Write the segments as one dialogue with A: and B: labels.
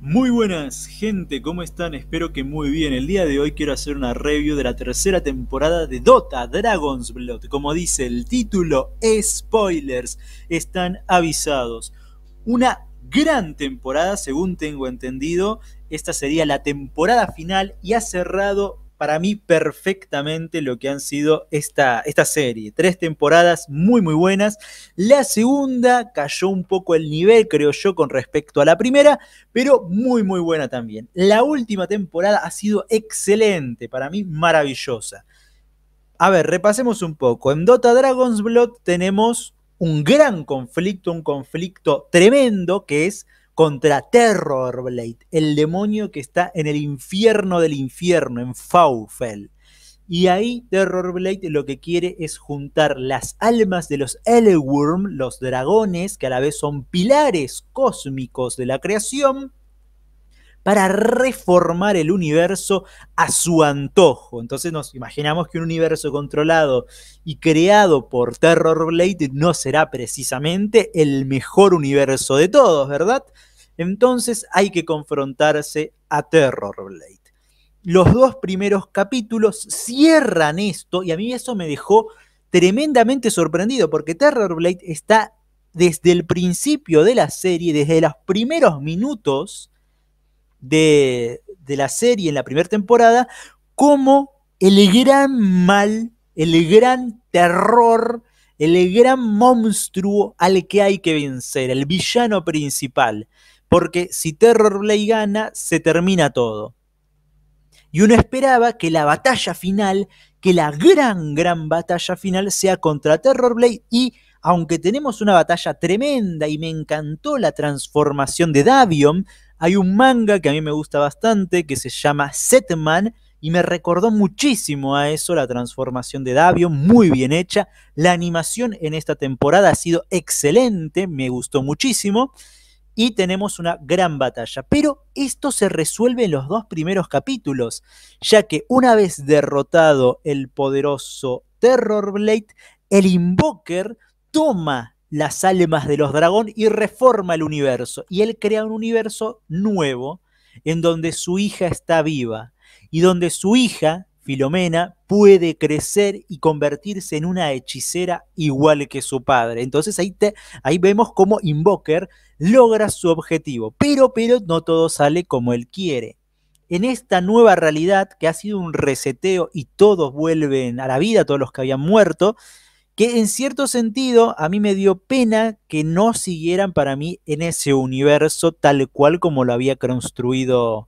A: Muy buenas gente, ¿cómo están? Espero que muy bien. El día de hoy quiero hacer una review de la tercera temporada de Dota Dragon's Blood. Como dice el título, spoilers, están avisados. Una gran temporada, según tengo entendido. Esta sería la temporada final y ha cerrado para mí perfectamente lo que han sido esta, esta serie. Tres temporadas muy muy buenas. La segunda cayó un poco el nivel, creo yo, con respecto a la primera, pero muy muy buena también. La última temporada ha sido excelente, para mí maravillosa. A ver, repasemos un poco. En Dota Dragon's Blood tenemos un gran conflicto, un conflicto tremendo que es contra Terrorblade, el demonio que está en el infierno del infierno, en Faufel. Y ahí Terrorblade lo que quiere es juntar las almas de los Eleworm, los dragones, que a la vez son pilares cósmicos de la creación, para reformar el universo a su antojo. Entonces nos imaginamos que un universo controlado y creado por Terrorblade no será precisamente el mejor universo de todos, ¿verdad? Entonces hay que confrontarse a Blade. Los dos primeros capítulos cierran esto y a mí eso me dejó tremendamente sorprendido porque Terror Blade está desde el principio de la serie, desde los primeros minutos de, de la serie en la primera temporada, como el gran mal, el gran terror, el gran monstruo al que hay que vencer, el villano principal porque si Terrorblade gana, se termina todo. Y uno esperaba que la batalla final, que la gran, gran batalla final sea contra Terrorblade y aunque tenemos una batalla tremenda y me encantó la transformación de Davion, hay un manga que a mí me gusta bastante que se llama Setman y me recordó muchísimo a eso la transformación de Davion, muy bien hecha. La animación en esta temporada ha sido excelente, me gustó muchísimo y tenemos una gran batalla. Pero esto se resuelve en los dos primeros capítulos, ya que una vez derrotado el poderoso Terror Blade, el Invoker toma las almas de los dragón y reforma el universo. Y él crea un universo nuevo en donde su hija está viva y donde su hija Filomena puede crecer y convertirse en una hechicera igual que su padre. Entonces ahí, te, ahí vemos cómo Invoker logra su objetivo, pero, pero no todo sale como él quiere. En esta nueva realidad que ha sido un reseteo y todos vuelven a la vida, todos los que habían muerto, que en cierto sentido a mí me dio pena que no siguieran para mí en ese universo tal cual como lo había construido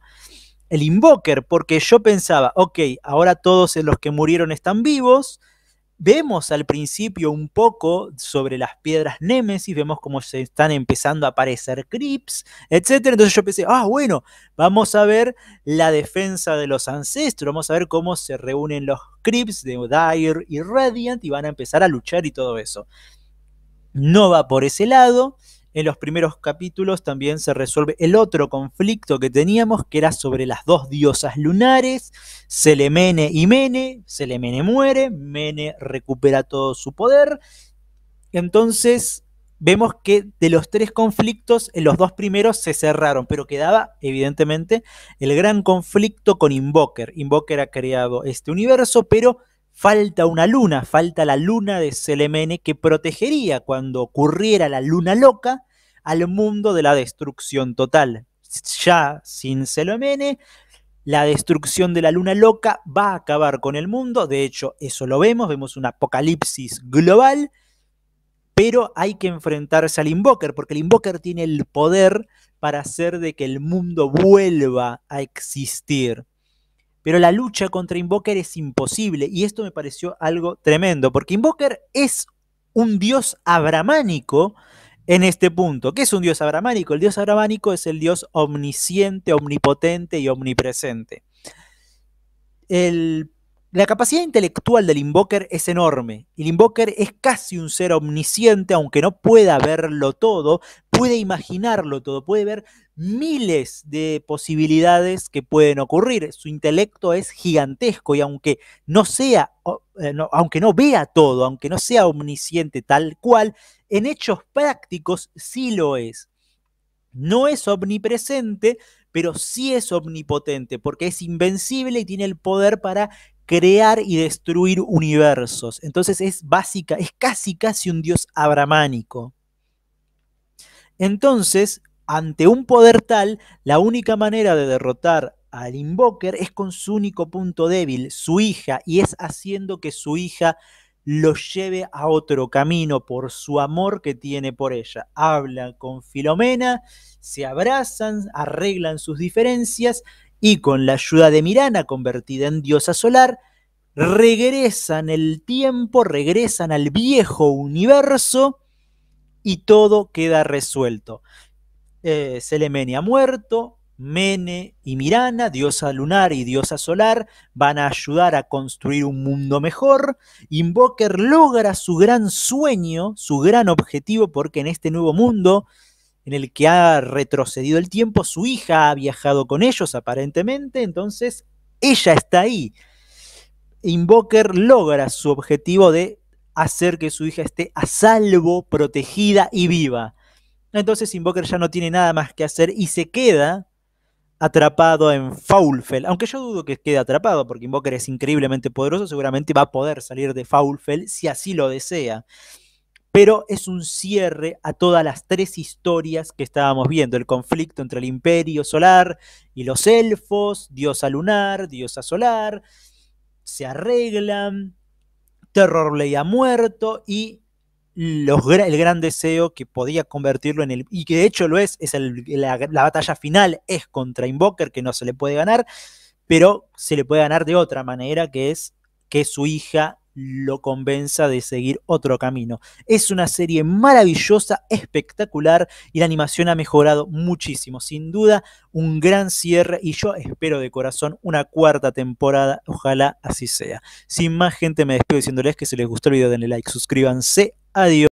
A: el Invoker, porque yo pensaba, ok, ahora todos los que murieron están vivos. Vemos al principio un poco sobre las piedras Nemesis, vemos cómo se están empezando a aparecer creeps, etc. Entonces yo pensé, ah, bueno, vamos a ver la defensa de los ancestros, vamos a ver cómo se reúnen los creeps de Dire y Radiant y van a empezar a luchar y todo eso. No va por ese lado, en los primeros capítulos también se resuelve el otro conflicto que teníamos, que era sobre las dos diosas lunares, Selemene y Mene, Selemene muere, Mene recupera todo su poder, entonces vemos que de los tres conflictos, los dos primeros se cerraron, pero quedaba, evidentemente, el gran conflicto con Invoker. Invoker ha creado este universo, pero falta una luna, falta la luna de Selemene que protegería cuando ocurriera la luna loca al mundo de la destrucción total. Ya sin Selemene, la destrucción de la luna loca va a acabar con el mundo, de hecho eso lo vemos, vemos un apocalipsis global, pero hay que enfrentarse al invoker, porque el invoker tiene el poder para hacer de que el mundo vuelva a existir pero la lucha contra Invoker es imposible y esto me pareció algo tremendo, porque Invoker es un dios abramánico en este punto. ¿Qué es un dios abramánico? El dios abramánico es el dios omnisciente, omnipotente y omnipresente. la capacidad intelectual del Invoker es enorme. El Invoker es casi un ser omnisciente, aunque no pueda verlo todo, puede imaginarlo todo, puede ver miles de posibilidades que pueden ocurrir. Su intelecto es gigantesco y aunque no sea, eh, aunque no vea todo, aunque no sea omnisciente tal cual, en hechos prácticos sí lo es. No es omnipresente, pero sí es omnipotente, porque es invencible y tiene el poder para crear y destruir universos. Entonces es básica, es casi casi un dios abramánico. Entonces, ante un poder tal, la única manera de derrotar al Invoker es con su único punto débil, su hija, y es haciendo que su hija lo lleve a otro camino por su amor que tiene por ella. Habla con Filomena, se abrazan, arreglan sus diferencias y con la ayuda de Mirana, convertida en diosa solar, regresan el tiempo, regresan al viejo universo y todo queda resuelto. Eh, ha muerto, Mene y Mirana, diosa lunar y diosa solar, van a ayudar a construir un mundo mejor. Invoker logra su gran sueño, su gran objetivo, porque en este nuevo mundo en el que ha retrocedido el tiempo, su hija ha viajado con ellos aparentemente, entonces ella está ahí. Invoker logra su objetivo de hacer que su hija esté a salvo, protegida y viva. Entonces Invoker ya no tiene nada más que hacer y se queda atrapado en Faulfell. Aunque yo dudo que quede atrapado, porque Invoker es increíblemente poderoso, seguramente va a poder salir de Faulfell si así lo desea. Pero es un cierre a todas las tres historias que estábamos viendo: el conflicto entre el Imperio Solar y los elfos, diosa lunar, diosa solar, se arreglan, Terror le ha muerto y el gran deseo que podía convertirlo en el, y que de hecho lo es, es la, la, batalla final, es contra Invoker, que no se le puede ganar, pero se le puede ganar de otra manera, que es que su hija lo convenza de seguir otro camino. Es una serie maravillosa, espectacular y la animación ha mejorado muchísimo. Sin duda, un gran cierre y yo espero de corazón una cuarta temporada. Ojalá así sea. Sin más gente, me despido diciéndoles que si les gustó el video denle like, suscríbanse. Adiós.